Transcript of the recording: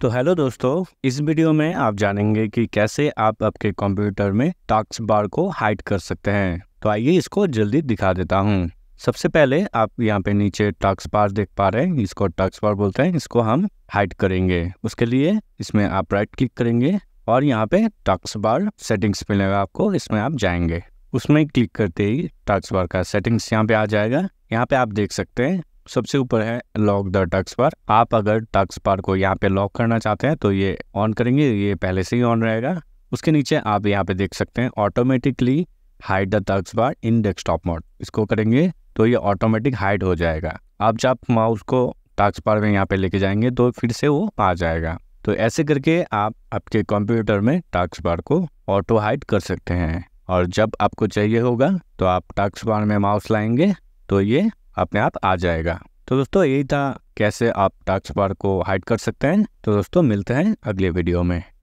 तो हेलो दोस्तों इस वीडियो में आप जानेंगे कि कैसे आप आपके कंप्यूटर में टास्क बार को हाइड कर सकते हैं तो आइए इसको जल्दी दिखा देता हूँ सबसे पहले आप यहाँ पे नीचे टास्क बार देख पा रहे हैं इसको टास्क बार बोलते हैं इसको हम हाइड करेंगे उसके लिए इसमें आप राइट क्लिक करेंगे और यहाँ पे टास्क बार सेटिंग्स मिलेगा आपको इसमें आप जाएंगे उसमें क्लिक करते ही टास्क बार का सेटिंग्स यहाँ पे आ जाएगा यहाँ पे आप देख सकते हैं सबसे ऊपर है लॉक द टक्स बार आप अगर टक्स बार को यहाँ पे लॉक करना चाहते हैं तो ये ऑन करेंगे ये पहले से ही ऑन रहेगा उसके नीचे आप यहाँ पे देख सकते हैं automatically hide the taskbar in desktop mode इसको करेंगे तो ये ऑटोमेटिक हाइड हो जाएगा आप जब माउस को टक्स बार में यहाँ पे लेके जाएंगे तो फिर से वो आ जाएगा तो ऐसे करके आप आपके कंप्यूटर में टक्स बार को ऑटो हाइड कर सकते हैं और जब आपको चाहिए होगा तो आप टक्स बार में माउस लाएंगे तो ये अपने आप आ जाएगा तो दोस्तों यही था कैसे आप टास्क बार को हाइड कर सकते हैं तो दोस्तों मिलते हैं अगले वीडियो में